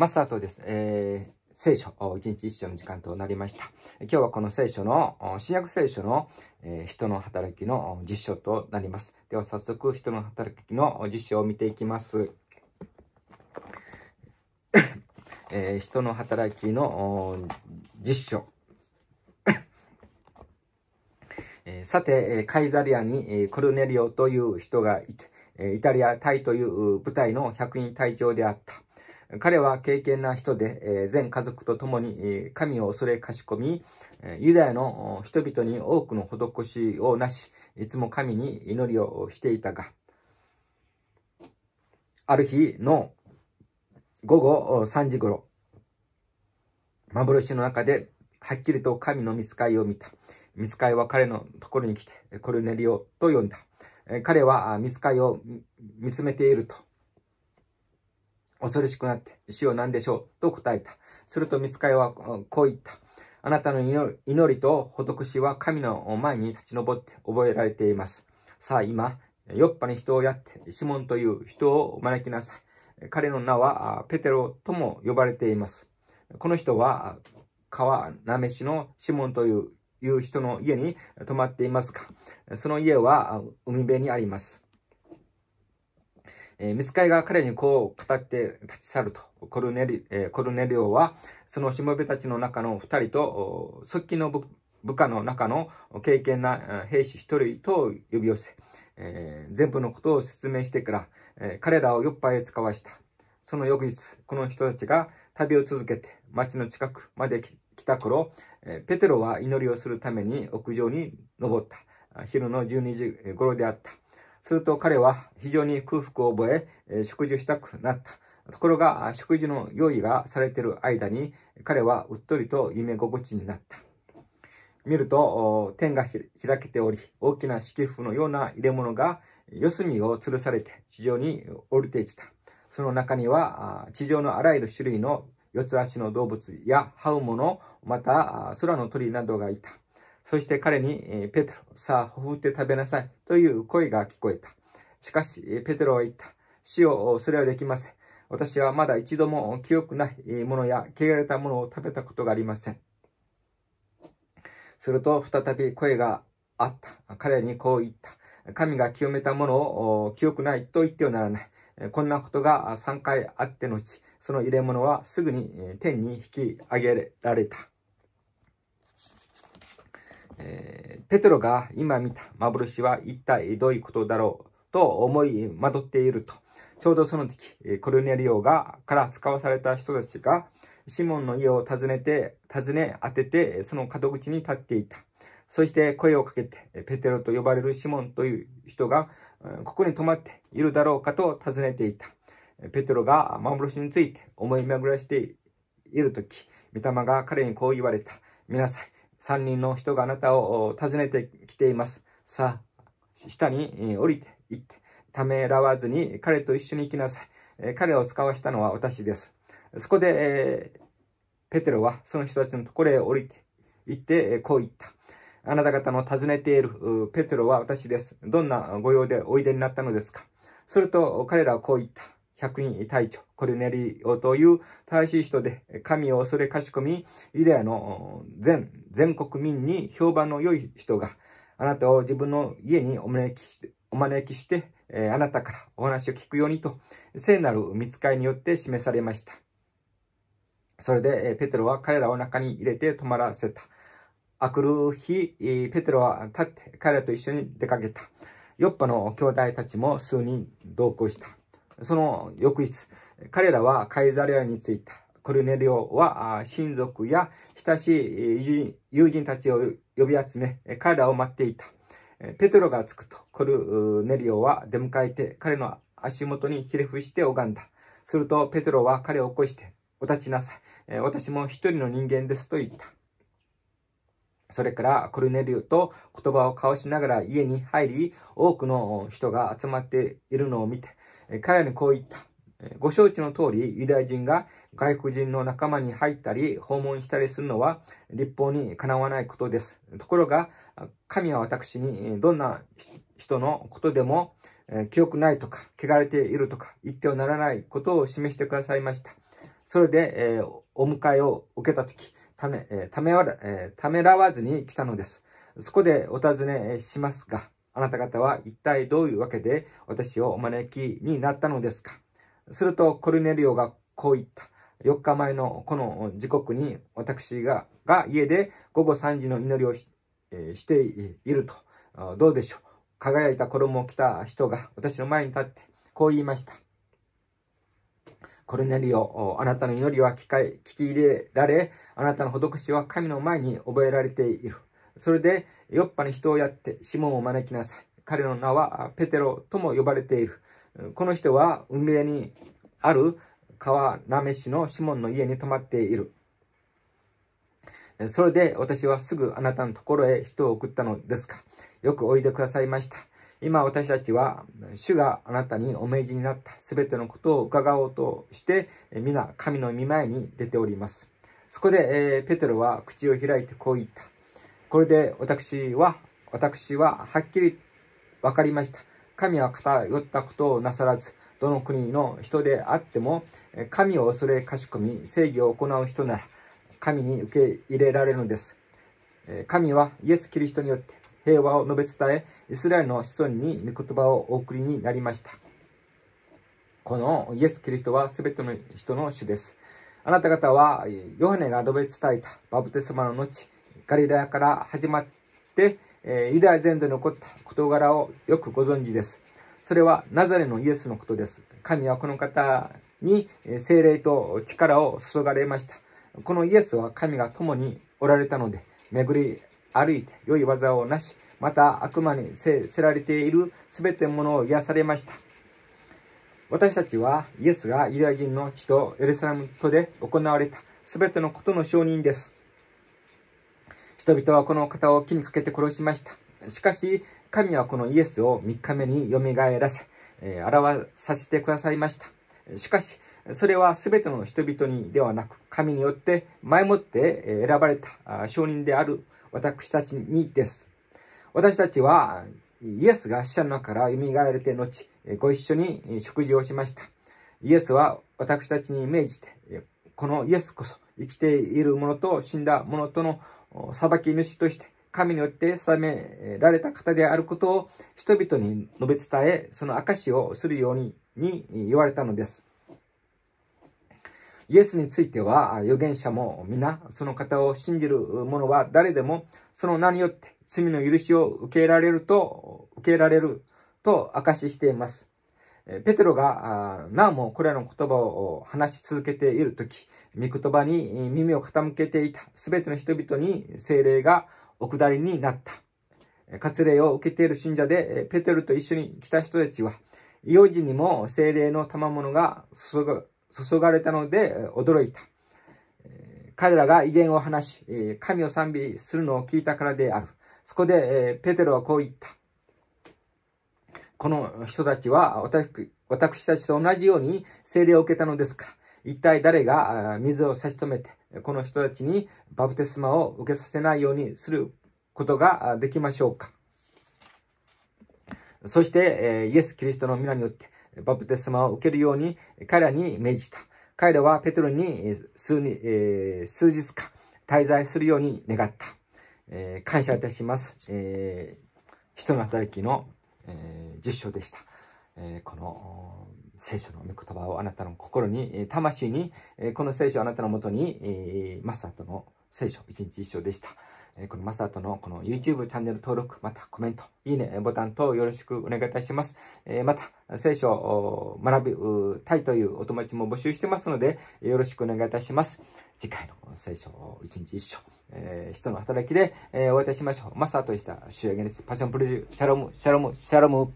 マスターとです、えー、聖書、一日一章の時間となりました。今日はこの聖書の、新約聖書の、えー、人の働きの実証となります。では早速、人の働きの実証を見ていきます。えー、人の働きの実証。さて、カイザリアにコルネリオという人がいて、イタリアタイという部隊の百人隊長であった。彼は敬虔な人で、全家族と共に神を恐れかしこみ、ユダヤの人々に多くの施しをなし、いつも神に祈りをしていたが、ある日の午後3時頃、幻の中ではっきりと神の見つかいを見た。見つかいは彼のところに来て、コルネリオと呼んだ。彼は見つかいを見つめていると。恐ろしくなって、主よ何でしょうと答えた。するとミスカイはこう言った。あなたの祈りと施しは神の前に立ち上って覚えられています。さあ今、酔っぱに人をやって、シモンという人を招きなさい。彼の名はペテロとも呼ばれています。この人は川なめしのシモンという人の家に泊まっていますが、その家は海辺にあります。えー、ミスカイが彼にこう語って立ち去ると、コルネリ、えー、コルネリオは、そのしもべたちの中の二人と、側近の部下の中の敬虔な兵士一人と呼び寄せ、えー、全部のことを説明してから、えー、彼らを酔っぱい使わした。その翌日、この人たちが旅を続けて町の近くまで来た頃、えー、ペテロは祈りをするために屋上に登った。昼の12時頃であった。すると彼は非常に空腹を覚え、食事をしたくなった。ところが、食事の用意がされている間に、彼はうっとりと夢心地になった。見ると、天が開けており、大きな敷布のような入れ物が四隅を吊るされて地上に降りてきた。その中には、地上のあらゆる種類の四つ足の動物や這うもの、また空の鳥などがいた。そして彼に、ペテロ、さあ、ほふって食べなさい、という声が聞こえた。しかし、ペテロは言った。死を、それはできません。私はまだ一度も清くないものや、汚れたものを食べたことがありません。すると、再び声があった。彼にこう言った。神が清めたものを清くないと言ってはならない。こんなことが3回あってのち、その入れ物はすぐに天に引き上げられた。えー、ペテロが今見た幻は一体どういうことだろうと思いまっていると。ちょうどその時、コルネリオが、から使わされた人たちが、シモンの家を訪ねて、訪ね当てて、その角口に立っていた。そして声をかけて、ペテロと呼ばれるシモンという人が、ここに泊まっているだろうかと尋ねていた。ペテロが幻について思い巡らしている時、御霊が彼にこう言われた。皆さん、三人の人があなたを訪ねてきています。さあ、下に降りて行って、ためらわずに彼と一緒に行きなさい。彼を使わしたのは私です。そこで、ペテロはその人たちのところへ降りて行って、こう言った。あなた方の訪ねているペテロは私です。どんな御用でおいでになったのですかすると彼らはこう言った。百人隊長、コルネリオという正しい人で、神を恐れかしこみ、ユダヤの全、全国民に評判の良い人が、あなたを自分の家にお招きして、お招きして、えー、あなたからお話を聞くようにと、聖なる見つかりによって示されました。それで、ペテロは彼らを中に入れて泊まらせた。あくる日、ペテロは立って彼らと一緒に出かけた。ヨッパの兄弟たちも数人同行した。その翌日、彼らはカイザリアに着いた。コルネリオは親族や親しい友人たちを呼び集め、彼らを待っていた。ペトロが着くと、コルネリオは出迎えて、彼の足元にひれ伏して拝んだ。すると、ペトロは彼を起こして、お立ちなさい。私も一人の人間ですと言った。それからコルネリオと言葉を交わしながら家に入り、多くの人が集まっているのを見て、彼らにこう言った。ご承知の通り、ユダヤ人が外国人の仲間に入ったり、訪問したりするのは立法にかなわないことです。ところが、神は私にどんな人のことでも、記憶ないとか、汚れているとか、言ってはならないことを示してくださいました。それで、えお迎えを受けたとき、ため、えためら、えためらわずに来たのです。そこでお尋ねしますが、あなた方は一体どういうわけで私をお招きになったのですかするとコルネリオがこう言った。4日前のこの時刻に私がが家で午後3時の祈りをし,、えしていると。どうでしょう。輝いた衣を着た人が私の前に立ってこう言いました。コルネリオ、あなたの祈りは聞き入れられ、あなたの施しは神の前に覚えられている。それで、ヨッパに人をやって、シモンを招きなさい。彼の名はペテロとも呼ばれている。この人は海辺にある川なめ市のシモンの家に泊まっている。それで私はすぐあなたのところへ人を送ったのですが、よくおいでくださいました。今私たちは、主があなたにお命じになったすべてのことを伺おうとして、皆神の御前に出ております。そこで、えペテロは口を開いてこう言った。これで私は、私ははっきり分かりました。神は偏ったことをなさらず、どの国の人であっても、神を恐れかしこみ、正義を行う人なら、神に受け入れられるのです。神はイエス・キリストによって平和を述べ伝え、イスラエルの子孫に御言葉をお送りになりました。このイエス・キリストは全ての人の主です。あなた方はヨハネが述べ伝えたバブテスマの後、ガリラヤから始まって、えユダヤ全土に起こった事柄をよくご存知です。それはナザレのイエスのことです。神はこの方に精霊と力を注がれました。このイエスは神が共におられたので、巡り歩いて良い技をなし、また悪魔にせられている全てのものを癒されました。私たちはイエスがユダヤ人の地とエルサレムとで行われた全てのことの証人です。人々はこの方を木にかけて殺しました。しかし、神はこのイエスを3日目にえらせ、えー、表させてくださいました。しかし、それは全ての人々にではなく、神によって前もって選ばれた証人である私たちにです。私たちは、イエスが死者の中から蘇られて後、ご一緒に食事をしました。イエスは私たちに命じて、このイエスこそ生きているものと死んだものとの裁き主として神によって定められた方であることを人々に述べ伝え、その証をするようにに言われたのです。イエスについては預言者も皆その方を信じる者は誰でもその名によって罪の許しを受けられると受けられると証ししています。ペテロがなおもこれらの言葉を話し続けている時御言葉に耳を傾けていた全ての人々に精霊がお下りになった。割礼を受けている信者で、ペテルと一緒に来た人たちは、異様にも精霊の賜物が注がれたので驚いた。彼らが威厳を話し、神を賛美するのを聞いたからである。そこで、ペテロはこう言った。この人たちは私、私たちと同じように精霊を受けたのですか一体誰が水を差し止めて、この人たちにバプテスマを受けさせないようにすることができましょうか。そして、イエス・キリストの皆によって、バプテスマを受けるように彼らに命じた。彼らはペトロに数に、数日間滞在するように願った。え感謝いたします。え人の働きの、え実証でした。えこの聖書の御言葉をあなたの心に、魂に、この聖書をあなたのもとに、マスターとの聖書一日一章でした。このマサトのこの YouTube チャンネル登録、またコメント、いいねボタン等よろしくお願いいたします。また、聖書を学びたいというお友達も募集してますので、よろしくお願いいたします。次回の聖書を一日一章、えー、人の働きで、えー、お会いいたしましょう。マサトでした。主演です。パッションプレジュー、シャロム、シャロム、シャロム。